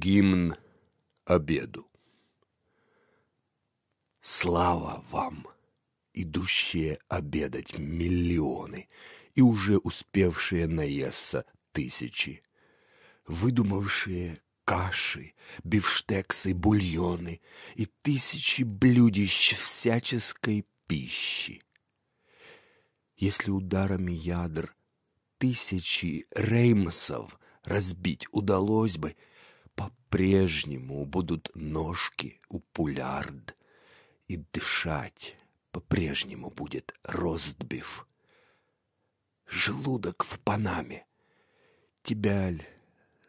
Гимн обеду. Слава вам, идущие обедать миллионы и уже успевшие наесться тысячи, выдумавшие каши, бифштексы, бульоны и тысячи блюдищ всяческой пищи. Если ударами ядр тысячи реймсов разбить удалось бы — по-прежнему будут ножки у пулярд, и дышать по-прежнему будет роздбив. Желудок в Панаме. Тебя ль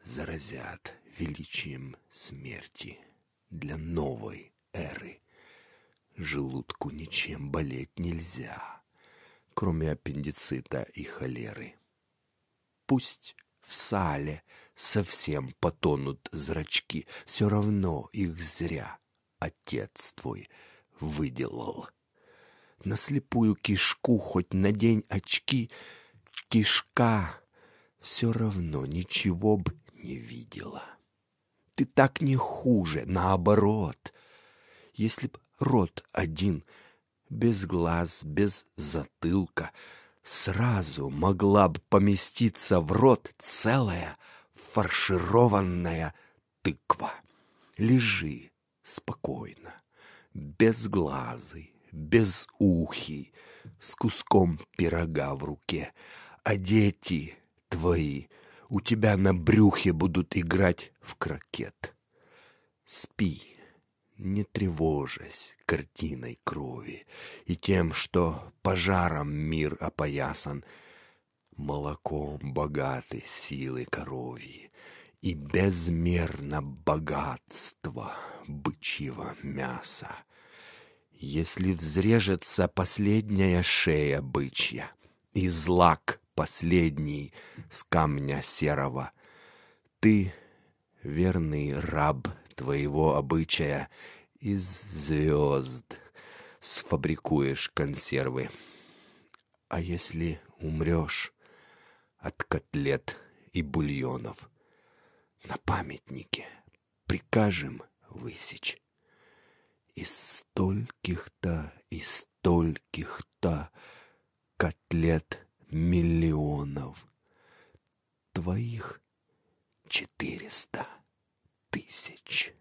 заразят величием смерти для новой эры. Желудку ничем болеть нельзя, кроме аппендицита и холеры. Пусть в сале совсем потонут зрачки. Все равно их зря отец твой выделал. На слепую кишку хоть надень очки, кишка все равно ничего б не видела. Ты так не хуже, наоборот. Если б рот один, без глаз, без затылка — сразу могла бы поместиться в рот целая фаршированная тыква. Лежи спокойно, без глазы, без ухи, с куском пирога в руке, а дети твои у тебя на брюхе будут играть в крокет. Спи не тревожась картиной крови и тем, что пожаром мир опоясан, молоком богаты силы коровьи и безмерно богатство бычьего мяса. Если взрежется последняя шея бычья и злак последний с камня серого, ты, верный раб твоего обычая из звезд сфабрикуешь консервы. А если умрешь от котлет и бульонов на памятнике, прикажем высечь из стольких-то и стольких-то котлет миллионов, твоих четыреста. Sitch.